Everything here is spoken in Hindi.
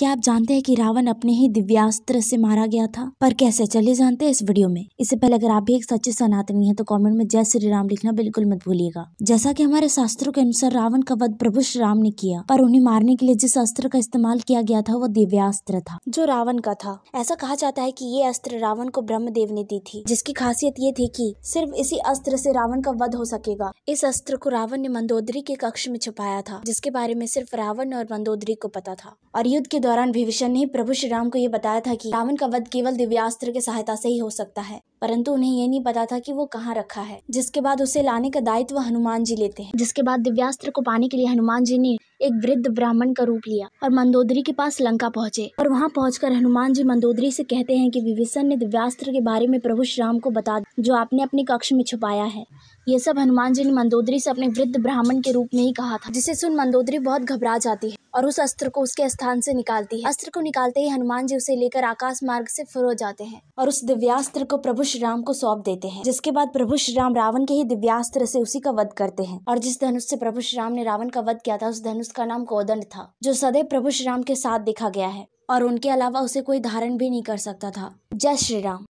क्या आप जानते हैं कि रावण अपने ही दिव्यास्त्र से मारा गया था पर कैसे चलिए जानते हैं इस वीडियो में इससे पहले अगर आप भी एक सच्चे सनातनी हैं तो कमेंट में जय श्री राम लिखना बिल्कुल मत भूलिएगा जैसा कि हमारे शास्त्रों के अनुसार रावण का वध प्रभु श्री राम ने किया पर उन्हें मारने के लिए जिस अस्त्र का इस्तेमाल किया गया था वो दिव्यास्त्र था जो रावण का था ऐसा कहा जाता है की ये अस्त्र रावण को ब्रह्म ने दी थी जिसकी खासियत ये थी की सिर्फ इसी अस्त्र से रावण का वध हो सकेगा इस अस्त्र को रावण ने मंदोदरी के कक्ष में छुपाया था जिसके बारे में सिर्फ रावण और मंदोदरी को पता था और युद्ध के दौरान विभीषण ने प्रभु श्री राम को ये बताया था कि रावण का वध केवल दिव्यास्त्र के सहायता से ही हो सकता है परंतु उन्हें ये नहीं पता था कि वो कहाँ रखा है जिसके बाद उसे लाने का दायित्व हनुमान जी लेते हैं जिसके बाद दिव्यास्त्र को पाने के लिए हनुमान जी ने एक वृद्ध ब्राह्मण का रूप लिया और मंदोदरी के पास लंका पहुंचे और वहाँ पहुँच हनुमान जी मंदोदरी से कहते हैं की विभीषण ने दिव्यास्त्र के बारे में प्रभु राम को बता जो आपने अपने कक्ष में छुपाया है ये सब हनुमान जी ने मंदोदरी से अपने वृद्ध ब्राह्मण के रूप में ही कहा था जिसे सुन मंदोदरी बहुत घबरा जाती है और उस अस्त्र को उसके स्थान से निकालती है अस्त्र को निकालते ही हनुमान जी उसे लेकर आकाश मार्ग से फिर जाते हैं और उस दिव्यास्त्र को प्रभु श्री राम को सौंप देते हैं जिसके बाद प्रभु श्री राम रावण के ही दिव्यास्त्र से उसी का वध करते हैं और जिस धनुष से प्रभु श्री राम ने रावण का वध किया था उस धनुष का नाम कोदंड था जो सदैव प्रभु श्री राम के साथ देखा गया है और उनके अलावा उसे कोई धारण भी नहीं कर सकता था जय श्री राम